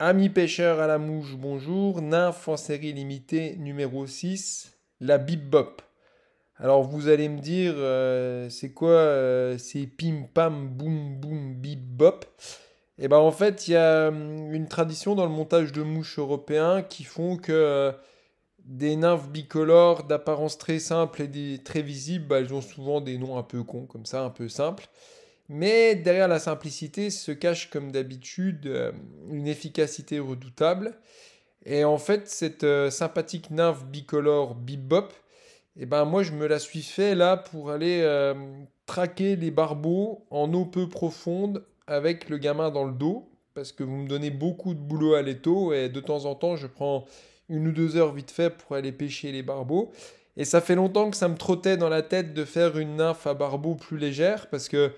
Amis pêcheurs à la mouche, bonjour. Nymphe en série limitée numéro 6, la bip-bop. Alors vous allez me dire, euh, c'est quoi euh, C'est pim pam boum boum bop Et eh ben en fait, il y a hum, une tradition dans le montage de mouches européens qui font que euh, des nymphes bicolores d'apparence très simple et très visible, bah, elles ont souvent des noms un peu cons comme ça, un peu simples. Mais derrière la simplicité se cache comme d'habitude euh, une efficacité redoutable. Et en fait, cette euh, sympathique nymphe bicolore bibop eh ben moi je me la suis fait là pour aller euh, traquer les barbeaux en eau peu profonde avec le gamin dans le dos, parce que vous me donnez beaucoup de boulot à l'étau et de temps en temps je prends une ou deux heures vite fait pour aller pêcher les barbeaux. Et ça fait longtemps que ça me trottait dans la tête de faire une nymphe à barbeaux plus légère, parce que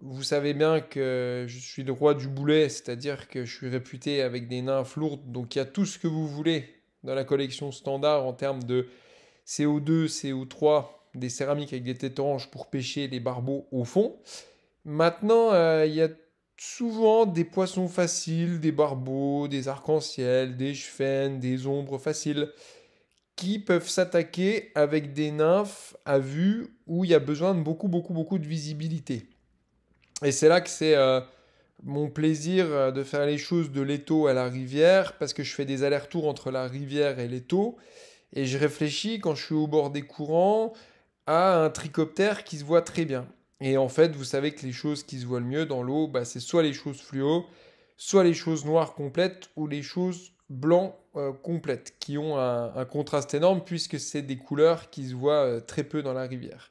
vous savez bien que je suis le roi du boulet, c'est-à-dire que je suis réputé avec des nymphes lourdes, donc il y a tout ce que vous voulez dans la collection standard en termes de CO2, CO3, des céramiques avec des têtes oranges pour pêcher les barbeaux au fond. Maintenant, euh, il y a souvent des poissons faciles, des barbeaux, des arcs-en-ciel, des chevennes, des ombres faciles, qui peuvent s'attaquer avec des nymphes à vue où il y a besoin de beaucoup, beaucoup, beaucoup de visibilité. Et c'est là que c'est euh, mon plaisir euh, de faire les choses de l'étau à la rivière, parce que je fais des allers-retours entre la rivière et l'étau. Et je réfléchis quand je suis au bord des courants à un tricoptère qui se voit très bien. Et en fait, vous savez que les choses qui se voient le mieux dans l'eau, bah, c'est soit les choses fluo, soit les choses noires complètes ou les choses blancs euh, complètes qui ont un, contraste énorme puisque c'est des couleurs qui se voient très peu dans la rivière.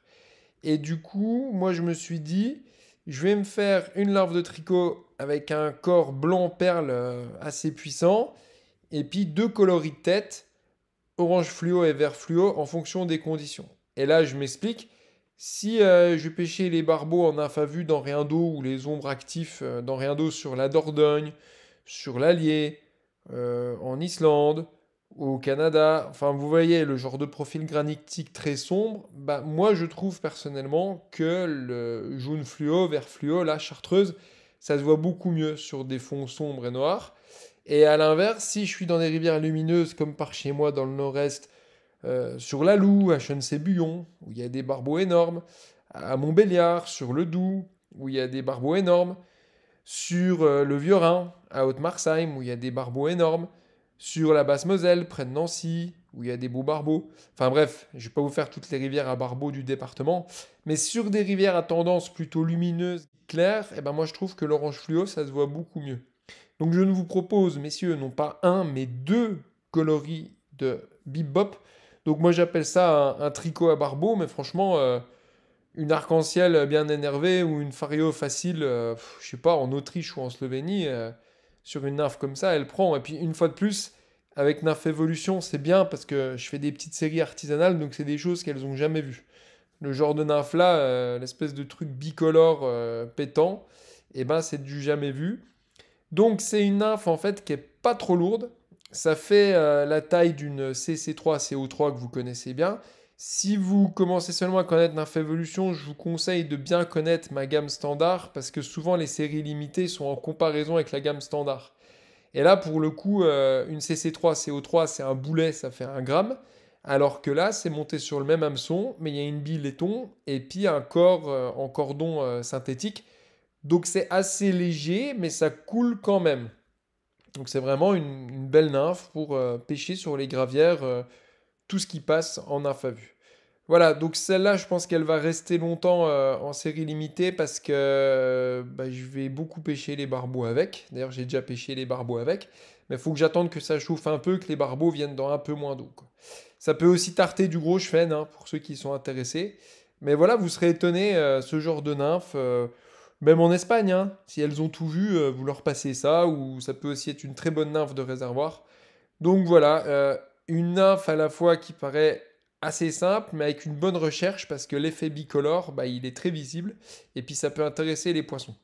Et du coup, moi je me suis dit, je vais me faire une larve de tricot avec un corps blanc perle euh, assez puissant. Et puis deux coloris de tête, orange fluo et vert fluo, en fonction des conditions. Et là, je m'explique. Si euh, je pêchais les barbeaux en infavu dans d'eau ou les ombres actifs euh, dans d'eau sur la Dordogne, sur l'Allier, en Islande, au Canada. Enfin, vous voyez, le genre de profil granitique très sombre. Bah, moi, je trouve personnellement que le jaune fluo, vert fluo, la chartreuse, ça se voit beaucoup mieux sur des fonds sombres et noirs. Et à l'inverse, si je suis dans des rivières lumineuses, comme par chez moi dans le nord-est, euh, sur la Loue, à Chenecey-Buyon, où il y a des barbeaux énormes, à Montbéliard, sur le Doubs, où il y a des barbeaux énormes, sur euh, le Vieux-Rhin, à Haute-Marsheim, où il y a des barbeaux énormes, sur la Basse-Moselle, près de Nancy, où il y a des beaux barbeaux. Enfin bref, je ne vais pas vous faire toutes les rivières à barbeaux du département, mais sur des rivières à tendance plutôt lumineuse, claire, et eh ben moi je trouve que l'orange fluo, ça se voit beaucoup mieux. Donc je ne vous propose, messieurs, non pas un, mais deux coloris de bibop. Donc moi j'appelle ça un, tricot à barbeaux, mais franchement, euh, une arc-en-ciel bien énervée ou une fario facile, je euh, je sais pas, en Autriche ou en Slovénie... Euh, sur une nymphe comme ça, elle prend. Et puis une fois de plus, avec Nymphe Evolution, c'est bien parce que je fais des petites séries artisanales, donc c'est des choses qu'elles n'ont jamais vues. Le genre de nymphe là, euh, l'espèce de truc bicolore euh, pétant, et eh ben c'est du jamais vu. Donc c'est une nymphe en fait qui est pas trop lourde. Ça fait euh, la taille d'une CC3 CO3 que vous connaissez bien. Si vous commencez seulement à connaître Nymph Evolution, je vous conseille de bien connaître ma gamme standard parce que souvent les séries limitées sont en comparaison avec la gamme standard. Et là, pour le coup, euh, une CC3 CO3, c'est un boulet, ça fait un gramme. Alors que là, c'est monté sur le même hameçon, mais il y a une bille laiton et puis un corps euh, en cordon euh, synthétique. Donc c'est assez léger, mais ça coule quand même. Donc c'est vraiment une, une, belle nymphe pour pêcher sur les gravières tout ce qui passe en infavu. Voilà, donc celle-là, je pense qu'elle va rester longtemps euh, en série limitée parce que euh, bah, je vais beaucoup pêcher les barbeaux avec. D'ailleurs, j'ai déjà pêché les barbeaux avec. Mais il faut que j'attende que ça chauffe un peu, que les barbeaux viennent dans un peu moins d'eau. Ça peut aussi tarter du gros cheven, hein, pour ceux qui sont intéressés. Mais voilà, vous serez étonnés, euh, ce genre de nymphe, même en Espagne, hein. si elles ont tout vu, vous leur passez ça, ou ça peut aussi être une très bonne nymphe de réservoir. Donc voilà, une nymphe à la fois qui paraît assez simple, mais avec une bonne recherche, parce que l'effet bicolore, bah, il est très visible, et puis ça peut intéresser les poissons.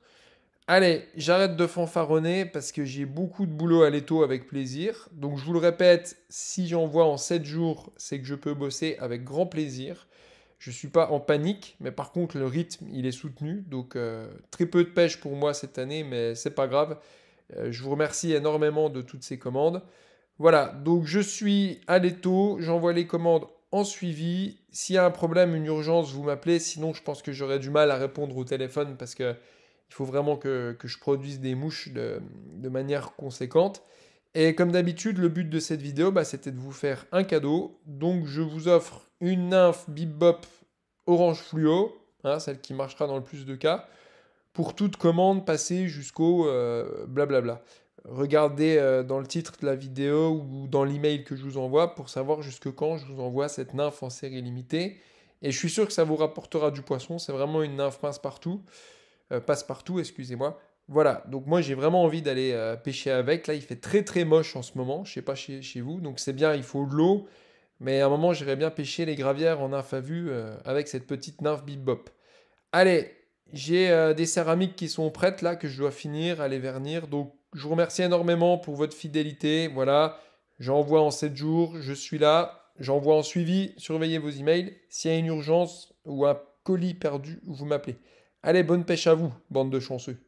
Allez, j'arrête de fanfaronner parce que j'ai beaucoup de boulot à l'étau avec plaisir. Donc je vous le répète, si j'en vois en 7 jours, c'est que je peux bosser avec grand plaisir. Je ne suis pas en panique, mais par contre le rythme, il est soutenu. Donc euh, très peu de pêche pour moi cette année, mais c'est pas grave. Euh, je vous remercie énormément de toutes ces commandes. Voilà, donc je suis à l'étau, j'envoie les commandes en suivi. S'il y a un problème, une urgence, vous m'appelez. Sinon, je pense que j'aurai du mal à répondre au téléphone parce que il faut vraiment que, je produise des mouches de, manière conséquente. Et comme d'habitude, le but de cette vidéo, bah, c'était de vous faire un cadeau. Donc, je vous offre une nymphe Bebop orange fluo, hein, celle qui marchera dans le plus de cas, pour toute commande passée jusqu'au euh, blablabla regardez euh, dans le titre de la vidéo ou dans l'email que je vous envoie pour savoir jusque quand je vous envoie cette nymphe en série limitée. Et je suis sûr que ça vous rapportera du poisson. C'est vraiment une nymphe passe partout. Euh, passe partout, excusez-moi. Voilà, donc moi j'ai vraiment envie d'aller euh, pêcher avec. Là, il fait très très moche en ce moment. Je sais pas chez, chez vous. Donc c'est bien, il faut de l'eau. Mais à un moment, j'irai bien pêcher les gravières en nymphe à vue avec cette petite nymphe bibop. Allez, j'ai des céramiques qui sont prêtes là que je dois finir, aller vernir. Donc je vous remercie énormément pour votre fidélité. Voilà, j'envoie en 7 jours, je suis là, j'envoie en suivi, surveillez vos emails. S'il y a une urgence ou un colis perdu, vous m'appelez. Allez, bonne pêche à vous, bande de chanceux.